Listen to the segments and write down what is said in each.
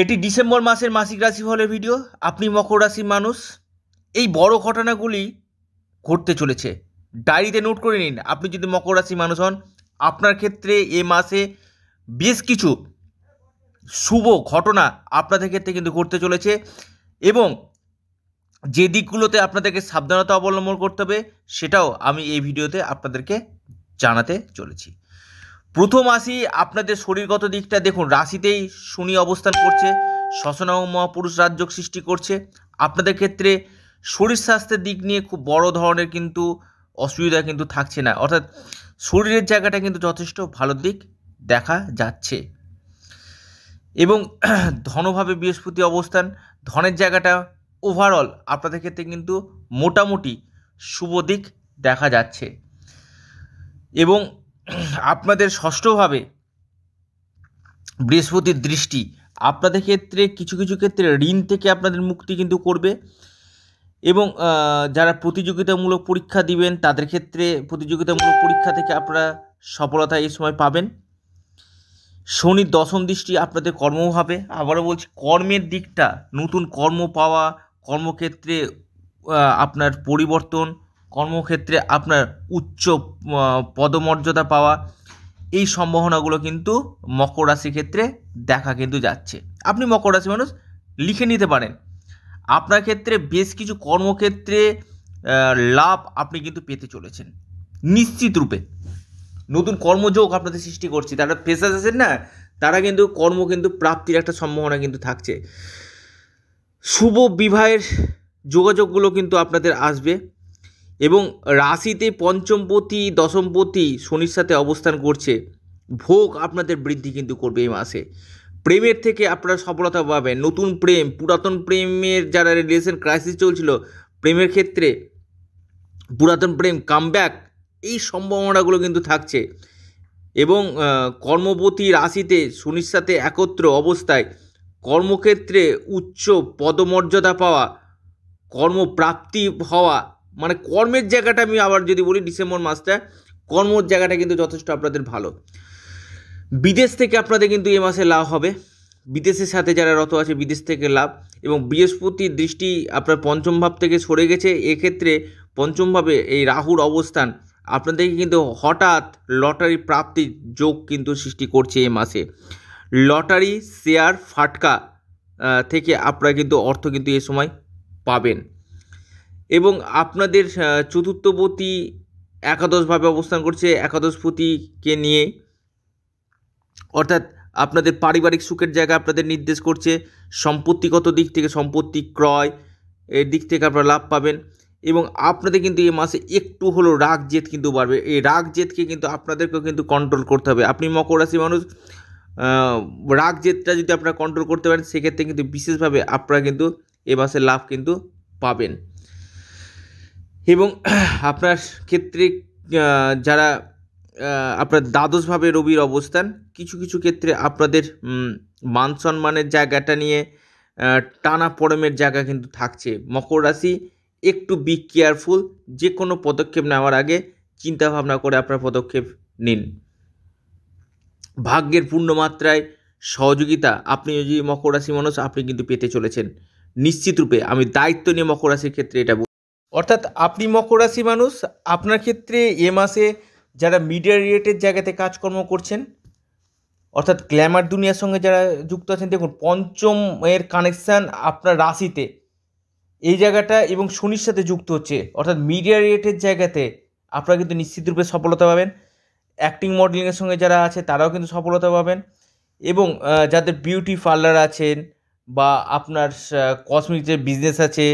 এটি ডিসেম্বর মাসের মাসিক রাশিফলের ভিডিও আপনি মকর রাশির মানুষ এই বড় ঘটনাগুলি ঘটতে চলেছে ডায়েরিতে নোট করে নিন আপনি যদি মকর রাশির মানুষ হন আপনার ক্ষেত্রে এ মাসে বেশ কিছু শুভ ঘটনা আপনাদের ক্ষেত্রে কিন্তু ঘটতে চলেছে এবং যে দিকগুলোতে আপনাদেরকে সাবধানতা অবলম্বন করতে হবে সেটাও আমি এই ভিডিওতে আপনাদেরকে জানাতে চলেছি প্রথম আসি আপনাদের শরীরগত দিকটা দেখুন রাশিতেই শনি অবস্থান করছে শশনাম মহাপুরুষ রাজযোগ সৃষ্টি করছে আপনাদের ক্ষেত্রে শরীর স্বাস্থ্যের দিক নিয়ে খুব বড় ধরনের কিন্তু অসুবিধা কিন্তু থাকছে না অর্থাৎ শরীরের জায়গাটা কিন্তু যথেষ্ট ভালো দিক দেখা যাচ্ছে এবং ধনভাবে বৃহস্পতি অবস্থান ধনের জায়গাটা ওভারঅল আপনাদের ক্ষেত্রে কিন্তু মোটামুটি শুভ দিক দেখা যাচ্ছে এবং আপনাদের ষষ্ঠভাবে বৃহস্পতির দৃষ্টি আপনাদের ক্ষেত্রে কিছু কিছু ক্ষেত্রে ঋণ থেকে আপনাদের মুক্তি কিন্তু করবে এবং যারা প্রতিযোগিতামূলক পরীক্ষা দিবেন তাদের ক্ষেত্রে প্রতিযোগিতামূলক পরীক্ষা থেকে আপনারা সফলতা এই সময় পাবেন শনির দশম দৃষ্টি আপনাদের কর্ম হবে আবারও বলছি কর্মের দিকটা নতুন কর্ম পাওয়া কর্মক্ষেত্রে আপনার পরিবর্তন কর্মক্ষেত্রে আপনার উচ্চ পদমর্যাদা পাওয়া এই সম্ভাবনাগুলো কিন্তু মকর রাশির ক্ষেত্রে দেখা কিন্তু যাচ্ছে আপনি মকর রাশি মানুষ লিখে নিতে পারেন আপনার ক্ষেত্রে বেশ কিছু কর্মক্ষেত্রে লাভ আপনি কিন্তু পেতে চলেছেন নিশ্চিত রূপে নতুন কর্মযোগ আপনাদের সৃষ্টি করছে তারা ফেসাস আছেন না তারা কিন্তু কর্ম কিন্তু প্রাপ্তির একটা সম্ভাবনা কিন্তু থাকছে শুভ বিবাহের যোগাযোগগুলো কিন্তু আপনাদের আসবে এবং রাশিতে পঞ্চমপতি দশমপতি শনির সাথে অবস্থান করছে ভোগ আপনাদের বৃদ্ধি কিন্তু করবে এই মাসে প্রেমের থেকে আপনারা সফলতা পাবেন নতুন প্রেম পুরাতন প্রেমের যারা রিলেশন ক্রাইসিস চলছিল প্রেমের ক্ষেত্রে পুরাতন প্রেম কামব্যাক এই সম্ভাবনাগুলো কিন্তু থাকছে এবং কর্মপতি রাশিতে শনির সাথে একত্র অবস্থায় কর্মক্ষেত্রে উচ্চ পদমর্যাদা পাওয়া কর্মপ্রাপ্তি হওয়া মানে কর্মের জায়গাটা আমি আবার যদি বলি ডিসেম্বর মাসটা কর্মর জায়গাটা কিন্তু যথেষ্ট আপনাদের ভালো বিদেশ থেকে আপনাদের কিন্তু এ মাসে লাভ হবে বিদেশের সাথে যারা রত আছে বিদেশ থেকে লাভ এবং বৃহস্পতির দৃষ্টি আপনার পঞ্চম ভাব থেকে সরে গেছে এক্ষেত্রে পঞ্চমভাবে এই রাহুর অবস্থান আপনাদেরকে কিন্তু হঠাৎ লটারি প্রাপ্তির যোগ কিন্তু সৃষ্টি করছে এ মাসে লটারি শেয়ার ফাটকা থেকে আপনারা কিন্তু অর্থ কিন্তু এ সময় পাবেন এবং আপনাদের চতুর্থপতি একাদশভাবে অবস্থান করছে একাদশপতিকে নিয়ে অর্থাৎ আপনাদের পারিবারিক সুখের জায়গা আপনাদের নির্দেশ করছে সম্পত্তিগত দিক থেকে সম্পত্তি ক্রয় এর দিক থেকে আপনারা লাভ পাবেন এবং আপনাদের কিন্তু এই মাসে একটু হলো রাগ জেদ কিন্তু বাড়বে এই রাগ জেদকে কিন্তু আপনাদেরকেও কিন্তু কন্ট্রোল করতে হবে আপনি মকর রাশি মানুষ রাগ জেদটা যদি আপনারা কন্ট্রোল করতে পারেন সেক্ষেত্রে কিন্তু বিশেষভাবে আপনারা কিন্তু এ মাসে লাভ কিন্তু পাবেন এবং আপনার ক্ষেত্রে যারা আপনার দ্বাদশভাবে রবির অবস্থান কিছু কিছু ক্ষেত্রে আপনাদের মান সম্মানের জায়গাটা নিয়ে টানা পরমের জায়গা কিন্তু থাকছে মকর রাশি একটু বি কেয়ারফুল যে কোনো পদক্ষেপ নেওয়ার আগে চিন্তাভাবনা করে আপনার পদক্ষেপ নিন ভাগ্যের পূর্ণ মাত্রায় সহযোগিতা আপনি যদি মকর রাশি মানুষ আপনি কিন্তু পেতে চলেছেন নিশ্চিত রূপে আমি দায়িত্ব নিয়ে মকর রাশির ক্ষেত্রে এটা অর্থাৎ আপনি মকর রাশি মানুষ আপনার ক্ষেত্রে এ মাসে যারা মিডিয়া রিলেটেড জায়গাতে কাজকর্ম করছেন অর্থাৎ গ্ল্যামার দুনিয়ার সঙ্গে যারা যুক্ত আছেন দেখুন পঞ্চম এর কানেকশান আপনার রাশিতে এই জায়গাটা এবং শনির সাথে যুক্ত হচ্ছে অর্থাৎ মিডিয়া রিলেটেড জায়গাতে আপনারা কিন্তু নিশ্চিতরূপে সফলতা পাবেন অ্যাক্টিং মডেলিংয়ের সঙ্গে যারা আছে তারাও কিন্তু সফলতা পাবেন এবং যাদের বিউটি পার্লার আছেন বা আপনার কসমেটিক্সের বিজনেস আছে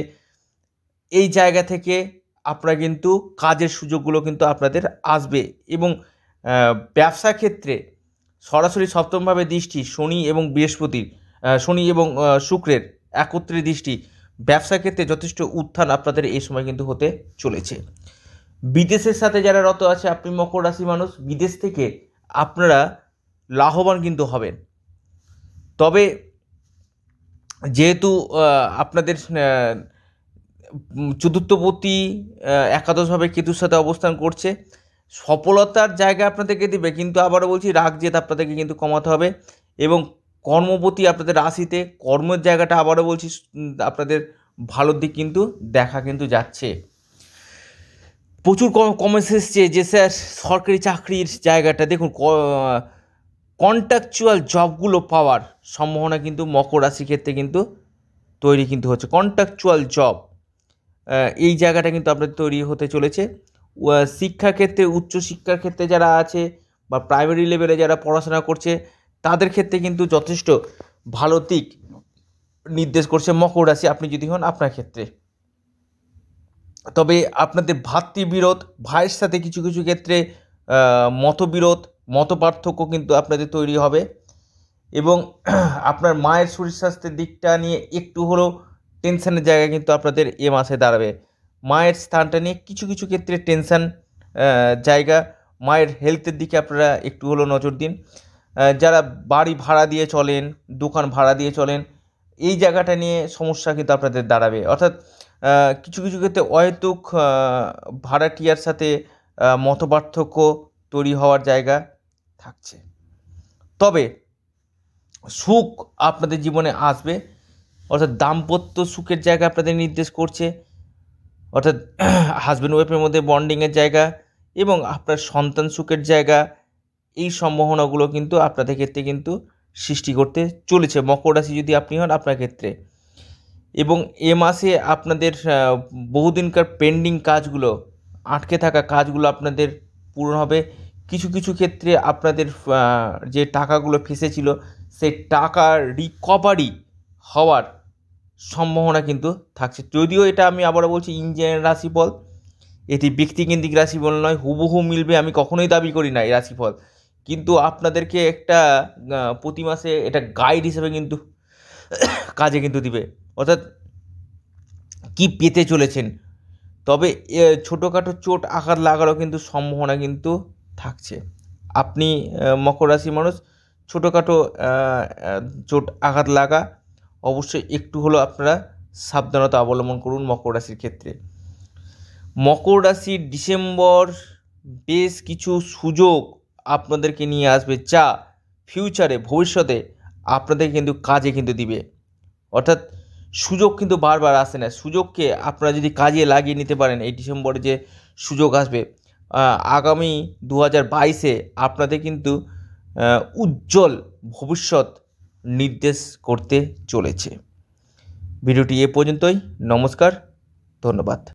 এই জায়গা থেকে আপনারা কিন্তু কাজের সুযোগগুলো কিন্তু আপনাদের আসবে এবং ব্যবসা ক্ষেত্রে সরাসরি সপ্তমভাবে দৃষ্টি শনি এবং বৃহস্পতির শনি এবং শুক্রের একত্রে দৃষ্টি ব্যবসা ক্ষেত্রে যথেষ্ট উত্থান আপনাদের এই সময় কিন্তু হতে চলেছে বিদেশের সাথে যারা রত আছে আপনি মকর রাশি মানুষ বিদেশ থেকে আপনারা লাভবান কিন্তু হবেন তবে যেহেতু আপনাদের চতুর্থপতি একাদশভাবে কেতুর সাথে অবস্থান করছে সফলতার জায়গা আপনাদেরকে দেবে কিন্তু আবারও বলছি রাগ জেদ আপনাদেরকে কিন্তু কমাতে হবে এবং কর্মপতি আপনাদের রাশিতে কর্মের জায়গাটা আবারও বলছি আপনাদের ভালোর দিক কিন্তু দেখা কিন্তু যাচ্ছে প্রচুর কমেন্টস এসছে যে স্যার সরকারি চাকরির জায়গাটা দেখুন কন্ট্রাকচুয়াল জবগুলো পাওয়ার সম্ভাবনা কিন্তু মকর রাশি ক্ষেত্রে কিন্তু তৈরি কিন্তু হচ্ছে কন্ট্রাকচুয়াল জব এই জায়গাটা কিন্তু আপনাদের তৈরি হতে চলেছে শিক্ষাক্ষেত্রে উচ্চশিক্ষার ক্ষেত্রে যারা আছে বা প্রাইমারি লেভেলে যারা পড়াশোনা করছে তাদের ক্ষেত্রে কিন্তু যথেষ্ট ভালো দিক নির্দেশ করছে মকর রাশি আপনি যদি হন আপনার ক্ষেত্রে তবে আপনাদের ভাতৃবিরোধ ভাইয়ের সাথে কিছু কিছু ক্ষেত্রে মতবিরোধ মত পার্থক্য কিন্তু আপনাদের তৈরি হবে এবং আপনার মায়ের শরীর স্বাস্থ্যের দিকটা নিয়ে একটু হলেও টেনশানের জায়গা কিন্তু আপনাদের এ মাসে দাঁড়াবে মায়ের স্থানটা নিয়ে কিছু কিছু ক্ষেত্রে টেনশান জায়গা মায়ের হেলথের দিকে আপনারা একটু হলো নজর দিন যারা বাড়ি ভাড়া দিয়ে চলেন দোকান ভাড়া দিয়ে চলেন এই জায়গাটা নিয়ে সমস্যা কিন্তু আপনাদের দাঁড়াবে অর্থাৎ কিছু কিছু ক্ষেত্রে অহেতুক ভাড়াটিয়ার সাথে মতপার্থক্য তৈরি হওয়ার জায়গা থাকছে তবে সুখ আপনাদের জীবনে আসবে অর্থাৎ দাম্পত্য সুখের জায়গা আপনাদের নির্দেশ করছে অর্থাৎ হাজব্যান্ড ওয়াইফের মধ্যে বন্ডিংয়ের জায়গা এবং আপনার সন্তান সুখের জায়গা এই সম্ভাবনাগুলো কিন্তু আপনাদের ক্ষেত্রে কিন্তু সৃষ্টি করতে চলেছে মকর রাশি যদি আপনি হন আপনার ক্ষেত্রে এবং এ মাসে আপনাদের বহুদিনকার পেন্ডিং কাজগুলো আটকে থাকা কাজগুলো আপনাদের পূরণ হবে কিছু কিছু ক্ষেত্রে আপনাদের যে টাকাগুলো ফেসেছিল সেই টাকা রিকভারি হওয়ার সম্ভাবনা কিন্তু থাকছে যদিও এটা আমি আবারও বলছি ইঞ্জিনিয়ার রাশিফল এটি ব্যক্তিকেন্দ্রিক রাশিফল নয় হুবহু মিলবে আমি কখনোই দাবি করি না এই রাশিফল কিন্তু আপনাদেরকে একটা প্রতি মাসে এটা গাইড হিসেবে কিন্তু কাজে কিন্তু দিবে অর্থাৎ কি পেতে চলেছেন তবে ছোটোখাটো চোট আঘাত লাগারও কিন্তু সম্ভাবনা কিন্তু থাকছে আপনি মকর রাশি মানুষ ছোটোখাটো চোট আঘাত লাগা অবশ্যই একটু হলেও আপনারা সাবধানতা অবলম্বন করুন মকর রাশির ক্ষেত্রে মকর রাশির ডিসেম্বর বেশ কিছু সুযোগ আপনাদেরকে নিয়ে আসবে যা ফিউচারে ভবিষ্যতে আপনাদের কিন্তু কাজে কিন্তু দিবে অর্থাৎ সুযোগ কিন্তু বারবার আসে না সুযোগকে আপনারা যদি কাজে লাগিয়ে নিতে পারেন এই ডিসেম্বরে যে সুযোগ আসবে আগামী দু হাজার বাইশে আপনাদের কিন্তু উজ্জ্বল ভবিষ্যৎ নির্দেশ করতে চলেছে ভিডিওটি এ পর্যন্তই নমস্কার ধন্যবাদ